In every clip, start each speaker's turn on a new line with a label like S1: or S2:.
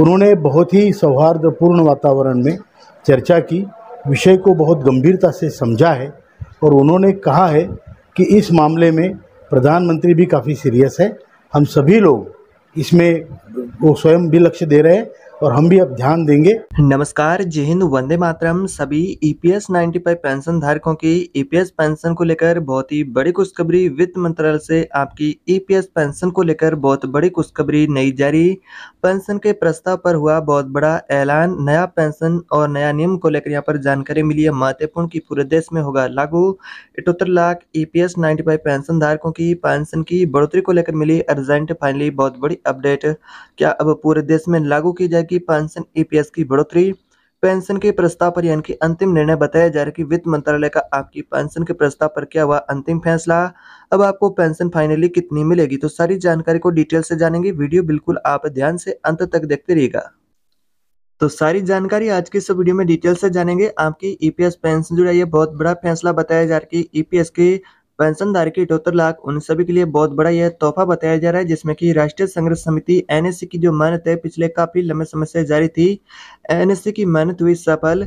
S1: उन्होंने बहुत ही सौहार्दपूर्ण वातावरण में चर्चा की विषय को बहुत गंभीरता से समझा है और उन्होंने कहा है कि इस मामले में प्रधानमंत्री भी काफ़ी सीरियस है हम सभी लोग इसमें वो स्वयं भी लक्ष्य दे रहे हैं और हम भी अब ध्यान देंगे नमस्कार जय हिंद वंदे मातरम सभी ईपीएस e 95 पेंशन धारकों की ईपीएस e पेंशन को लेकर बहुत ही बड़ी खुशखबरी वित्त मंत्रालय से आपकी ईपीएस e पेंशन को लेकर बहुत बड़ी खुशखबरी नई जारी पेंशन के प्रस्ताव पर हुआ बहुत बड़ा ऐलान नया पेंशन और नया नियम को लेकर यहाँ पर जानकारी मिली है महत्वपूर्ण की पूरे देश में होगा लागू इटोत्तर लाख ई पी पेंशन धारकों की पेंशन की बढ़ोतरी को लेकर मिली अर्जेंट फाइनली बहुत बड़ी अपडेट क्या अब पूरे देश में लागू की जाए कि पेंशन ईपीएस की बढ़ोतरी पेंशन के प्रस्ताव पर यानी कि अंतिम निर्णय बताया जा रहा है कि वित्त मंत्रालय का आपकी पेंशन के प्रस्ताव पर क्या हुआ अंतिम फैसला अब आपको पेंशन फाइनली कितनी मिलेगी तो सारी जानकारी को डिटेल से जानेंगे वीडियो बिल्कुल आप ध्यान से अंत तक देखते रहिएगा तो सारी जानकारी आज के इस वीडियो में डिटेल से जानेंगे आपकी ईपीएस e पेंशन जो है ये बहुत बड़ा फैसला बताया जा रहा है कि ईपीएस e के पेंशनधारी के इठहत्तर लाख उन सभी के लिए बहुत बड़ा यह तोहफा बताया जा रहा है जिसमें कि राष्ट्रीय संघर्ष समिति एनएससी की जो मेहनत है पिछले काफी लंबे समय से जारी थी एनएससी की मेहनत हुई सफल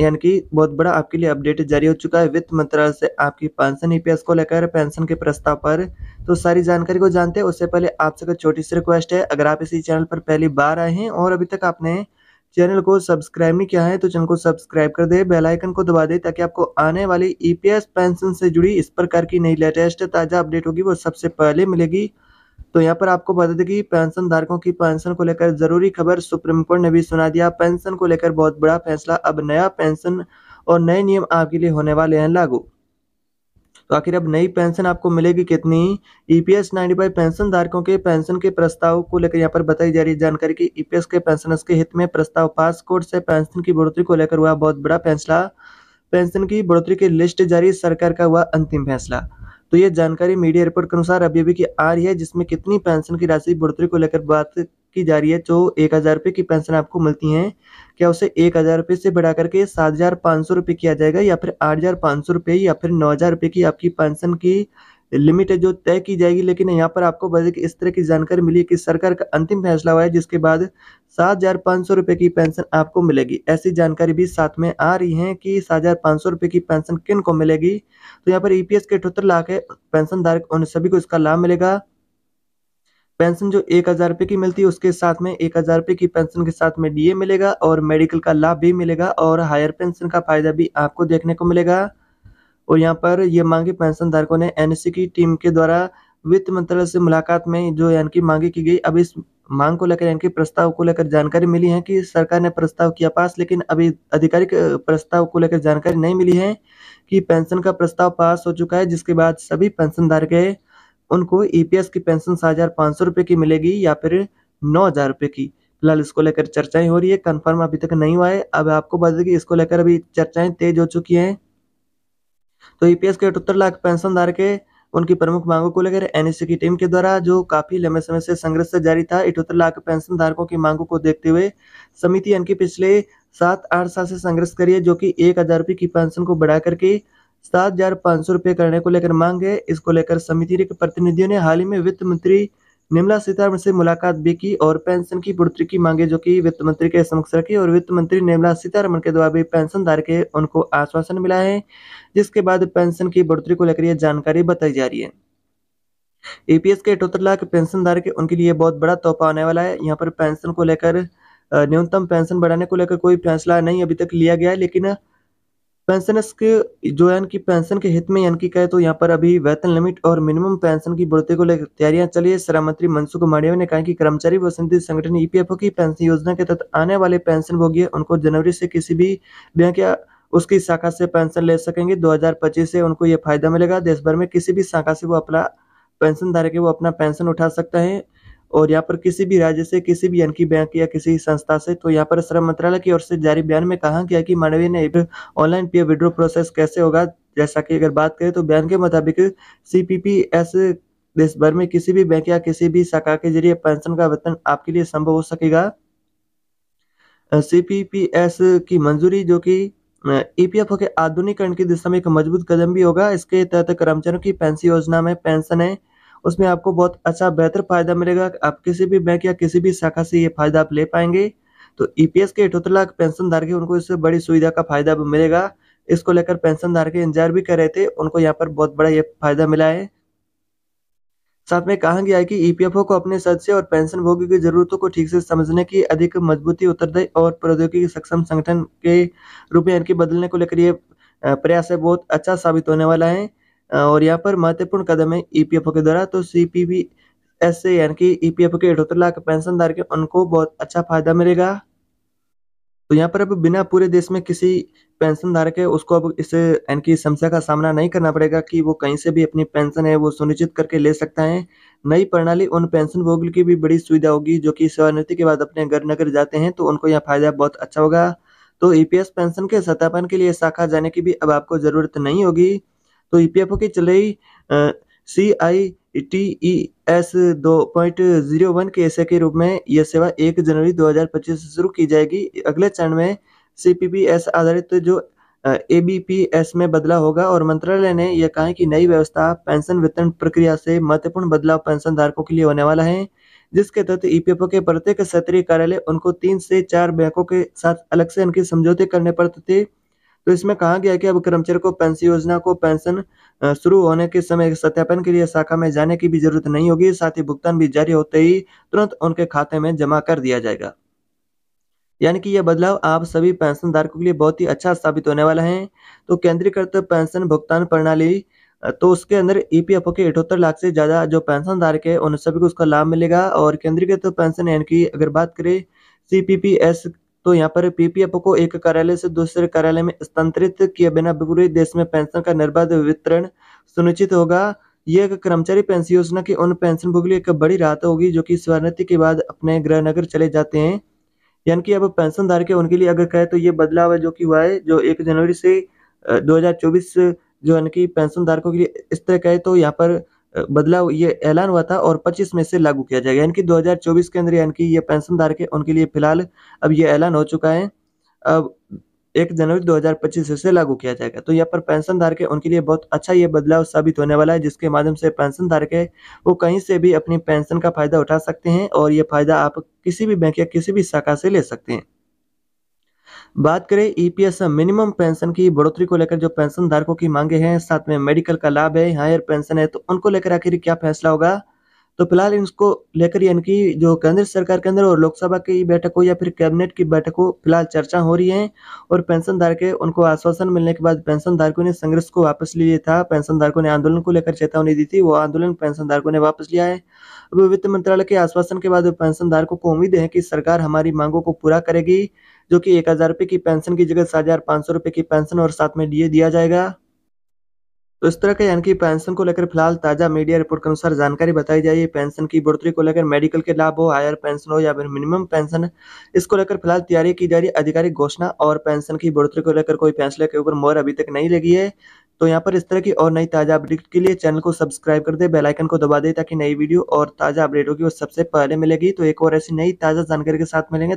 S1: यानी कि बहुत बड़ा आपके लिए अपडेट जारी हो चुका है वित्त मंत्रालय से आपकी पेंशन ईपीएस e को लेकर पेंशन के प्रस्ताव पर तो सारी जानकारी को जानते हैं उससे पहले आपसे एक छोटी सी रिक्वेस्ट है अगर आप इसी चैनल पर पहली बार आए हैं और अभी तक आपने चैनल को सब्सक्राइब नहीं किया है तो चैनल को सब्सक्राइब कर दे बेलाइकन को दबा दे ताकि आपको आने वाली ई e पेंशन से जुड़ी इस प्रकार की नई लेटेस्ट ताज़ा अपडेट होगी वो सबसे पहले मिलेगी तो यहाँ पर आपको बता दें कि पेंशन धारकों की पेंशन को लेकर जरूरी खबर सुप्रीम कोर्ट ने भी सुना दिया पेंशन को लेकर बहुत बड़ा फैसला अब नया पेंशन और नए नियम आपके लिए होने वाले हैं लागू तो आखिर अब नई पेंशन आपको मिलेगी कितनी E P S five pension धारकों के पेंशन के प्रस्ताव को लेकर यहाँ पर बताई जा रही जानकारी की ईपीएस e के पेंशनर्स के हित में प्रस्ताव पास कोर्ट से पेंशन की बढ़ोतरी को लेकर हुआ बहुत बड़ा फैसला पेंशन की बढ़ोतरी की लिस्ट जारी सरकार का हुआ अंतिम फैसला तो ये जानकारी मीडिया रिपोर्ट के अनुसार अभी अभी की आ रही है जिसमें कितनी पेंशन की राशि बढ़ोतरी को लेकर बात की जा रही है जो एक हज़ार रुपये की पेंशन आपको मिलती हैं क्या उसे एक हज़ार रुपये से बढ़ा करके सात हज़ार पाँच सौ रुपये किया जाएगा या फिर आठ हज़ार पाँच सौ रुपये या फिर नौ हज़ार रुपये की आपकी पेंशन की लिमिट है जो तय की जाएगी लेकिन यहाँ पर आपको बजट कि इस तरह की जानकारी मिली कि सरकार का अंतिम फैसला हुआ है जिसके बाद सात हज़ार पाँच सौ रुपये की पेंशन आपको मिलेगी ऐसी जानकारी भी साथ में आ रही है कि सात हज़ार पाँच सौ रुपये की पेंशन किन को मिलेगी तो यहाँ पर ईपीएस e के अठहत्तर लाख है पेंशन धारक उन सभी को इसका लाभ मिलेगा पेंशन जो एक हज़ार रुपये की मिलती है उसके साथ में एक हज़ार रुपये की पेंशन के साथ में डीए मिलेगा और मेडिकल का लाभ भी मिलेगा और हायर पेंशन का फायदा भी आपको देखने को मिलेगा और यहाँ पर ये मांगे पेंशन धारकों ने एन e की टीम के द्वारा वित्त मंत्रालय से मुलाकात में जो यानी मांगे की गई अब इस मांग को लेकर यानी प्रस्ताव को लेकर जानकारी मिली है कि सरकार ने प्रस्ताव किया पास लेकिन अभी आधिकारिक प्रस्ताव को लेकर जानकारी नहीं मिली है कि पेंशन का प्रस्ताव पास हो चुका है जिसके बाद सभी पेंशन धारक उनको ईपीएस e की पेंशन सात हजार पाँच सौ रुपये की मिलेगी या फिर नौ हजार रुपये की फिलहाल इसको लेकर चर्चाएं हो रही है कंफर्म अभी तक नहीं हुआ है अब आपको बता दें कि इसको लेकर अभी चर्चाएं तेज हो चुकी हैं तो ईपीएस e के अठहत्तर लाख पेंशन धार के उनकी प्रमुख मांगों को लेकर एनएससी e की टीम के द्वारा जो काफी लंबे समय से संघर्ष से जारी था इठहत्तर लाख पेंशन धारकों की मांगों को देखते हुए समिति इनकी पिछले सात आठ साल से संघर्ष करी है जो कि एक हजार रुपये की पेंशन को बढ़ा करके सात हजार पाँच सौ रुपये करने को लेकर मांग है इसको लेकर समिति के प्रतिनिधियों ने हाल ही में वित्त मंत्री निर्मला सीतारमण से मुलाकात भी की और पेंशन की बढ़ोतरी की मांगे जो कि वित्त मंत्री के समक्ष रखी और वित्त मंत्री निर्मला सीतारमण के द्वारा भी पेंशन के उनको आश्वासन मिला है जिसके बाद पेंशन की बढ़ोतरी को लेकर यह जानकारी बताई जा रही है एपीएस e के अठहत्तर लाख पेंशन के उनके लिए बहुत बड़ा तोहफा आने वाला है यहाँ पर पेंशन को लेकर न्यूनतम पेंशन बढ़ाने को लेकर कोई फैसला नहीं अभी तक लिया गया है लेकिन पेंशनर्स के जो यानी कि पेंशन के हित में यानी कि कहे तो यहाँ पर अभी वेतन लिमिट और मिनिमम पेंशन की बढ़ोतरी को लेकर तैयारियां चली है श्रम मंत्री मनसुख मांडविया ने कहा कि कर्मचारी वसंती संगठन ईपीएफओ की पेंशन योजना के तहत आने वाले पेंशन भोगी उनको जनवरी से किसी भी बैंक या उसकी शाखा से पेंशन ले सकेंगे दो से उनको यह फायदा मिलेगा देश भर में किसी भी शाखा से वो अपना पेंशन धारक वो अपना पेंशन उठा सकता है और यहाँ पर किसी भी राज्य से किसी भी यानी बैंक या किसी संस्था से तो यहाँ पर श्रम मंत्रालय की ओर से जारी बयान में कहा गया कि मानवीय ने ऑनलाइन पी विड्रो प्रोसेस कैसे होगा जैसा कि अगर बात करें तो बयान के मुताबिक सीपीपीएस देश भर में किसी भी बैंक या किसी भी शाखा के जरिए पेंशन का वेतन आपके लिए संभव हो सकेगा सीपीपीएस की मंजूरी जो कि ईपीएफओ के आधुनिकरण की दिशा में एक मजबूत कदम भी होगा इसके तहत कर्मचारियों की पेंशन योजना में पेंशन है उसमें आपको बहुत अच्छा बेहतर फायदा मिलेगा आप किसी भी बैंक या किसी भी शाखा से ये फायदा आप ले पाएंगे तो ईपीएस e के इठहत्तर लाख पेंशन धारक उनको इससे बड़ी सुविधा का फायदा मिलेगा इसको लेकर पेंशन धारक इंतजार भी कर रहे थे उनको यहाँ पर बहुत बड़ा ये फायदा मिला है साथ में कहा गया है कि ईपीएफओ e को अपने सदस्य और पेंशन भोगी की जरूरतों को ठीक से समझने की अधिक मजबूती उत्तरदायी और प्रौद्योगिकी सक्षम संगठन के रूप में इनके बदलने को लेकर ये प्रयास है बहुत अच्छा साबित होने वाला है और यहाँ पर महत्वपूर्ण कदम है ईपीएफओ e के द्वारा तो सीपीबी एस ए यानी कि ईपीएफओ e के अठहत्तर लाख पेंशन धारक उनको बहुत अच्छा फायदा मिलेगा तो यहाँ पर अब बिना पूरे देश में किसी पेंशन धारक है उसको अब इस यानी कि समस्या का सामना नहीं करना पड़ेगा कि वो कहीं से भी अपनी पेंशन है वो सुनिश्चित करके ले सकता है नई प्रणाली उन पेंशन भोगी की भी बड़ी सुविधा होगी जो कि सेवानिवृत्ति के बाद अपने घर नगर जाते हैं तो उनको यह फायदा बहुत अच्छा होगा तो ईपीएस e पेंशन के सत्यापन के लिए शाखा जाने की भी अब आपको जरूरत नहीं होगी तो ईपीएफओ e की चले ही C I T E S दो पॉइंट जीरो वन के एशिया के रूप में यह सेवा एक जनवरी 2025 से शुरू की जाएगी अगले चरण में सी पी पी एस आधारित जो ए बी पी एस में बदलाव होगा और मंत्रालय ने यह कहा कि नई व्यवस्था पेंशन वितरण प्रक्रिया से महत्वपूर्ण बदलाव पेंशन धारकों के लिए होने वाला है जिसके तहत ईपीएफओ e के प्रत्येक क्षेत्रीय कार्यालय उनको तीन से चार बैंकों के साथ अलग से उनके समझौते करने पड़ते थे तो इसमें कहा गया कि अब कर्मचारी को पेंशन योजना को पेंशन शुरू होने के समय सत्यापन के लिए शाखा में जाने की भी जरूरत नहीं होगी साथ ही भुगतान भी जारी होते ही तुरंत उनके खाते में जमा कर दिया जाएगा यानी कि यह बदलाव आप सभी पेंशन धारकों के लिए बहुत ही अच्छा साबित होने वाला है तो केंद्रीकृत पेंशन भुगतान प्रणाली तो उसके अंदर ईपीएफओ के अठहत्तर लाख से ज़्यादा जो पेंशन धारक है उन सभी को उसका लाभ मिलेगा और केंद्रीकृत पेंशन यानी कि अगर बात करें सीपीपीएस तो यहाँ पर पीपीएफ को एक कार्यालय से दूसरे कार्यालय में स्थानांतरित किए बिना पूरे देश में पेंशन का निर्बाध वितरण सुनिश्चित होगा ये एक कर्मचारी पेंशन योजना की उन पेंशन भोगी एक बड़ी राहत होगी जो कि स्वर्णति के बाद अपने गृह नगर चले जाते हैं यानी कि अब पेंशन पेंशनधार के उनके लिए अगर कहे तो ये बदलाव है जो कि हुआ है जो एक जनवरी से 2024 जो यानी कि पेंशन धारकों के लिए इस तरह कहे तो यहाँ पर बदलाव ये ऐलान हुआ था और 25 में से लागू किया जाएगा यानी कि 2024 के अंदर यानी कि ये पेंशन धारक है उनके लिए फिलहाल अब ये ऐलान हो चुका है अब एक जनवरी 2025 से लागू किया जाएगा तो यहाँ पर पेंशन धारक है उनके लिए बहुत अच्छा ये बदलाव साबित होने वाला है जिसके माध्यम से पेंशन धारक है वो कहीं से भी अपनी पेंशन का फायदा उठा सकते हैं और ये फायदा आप किसी भी बैंक या किसी भी शाखा से ले सकते हैं बात करें ईपीएस e मिनिमम पेंशन की बढ़ोतरी को लेकर जो पेंशन धारकों की मांगे हैं साथ में मेडिकल का लाभ है हायर पेंशन है तो उनको लेकर आखिर क्या फैसला होगा तो फिलहाल इनको लेकर यानी कि जो केंद्र सरकार के अंदर और लोकसभा की बैठक हो या फिर कैबिनेट की बैठक हो फिलहाल चर्चा हो रही है और पेंशन धारक उनको आश्वासन मिलने के बाद पेंशन धारकों ने संघर्ष को वापस लिया था पेंशन धारकों ने आंदोलन को लेकर चेतावनी दी थी वो आंदोलन पेंशन धारकों ने वापस लिया है अब वित्त मंत्रालय के आश्वासन के बाद पेंशन धारकों को उम्मीद है कि सरकार हमारी मांगों को पूरा करेगी जो कि एक हज़ार रुपये की पेंशन की जगह सात हज़ार पाँच सौ रुपये की पेंशन और साथ में डीए दिया जाएगा तो इस तरह के यानी कि पेंशन को लेकर फिलहाल ताजा मीडिया रिपोर्ट के अनुसार जानकारी बताई जा रही है पेंशन की बढ़ोतरी को लेकर मेडिकल के लाभ हो हायर पेंशन हो या फिर मिनिमम पेंशन इसको लेकर फिलहाल तैयारी की जा रही है आधिकारिक घोषणा और पेंशन की बढ़ोतरी को लेकर कोई फैसले के ऊपर मोहर अभी तक नहीं लगी है तो यहाँ पर इस तरह की और नई ताजा अपडेट के लिए चैनल को सब्सक्राइब कर दे बेलाइकन को दबा दे ताकि नई वीडियो और ताजा अपडेट होगी वो सबसे पहले मिलेगी तो एक और ऐसी नई ताजा जानकारी के साथ मिलेंगे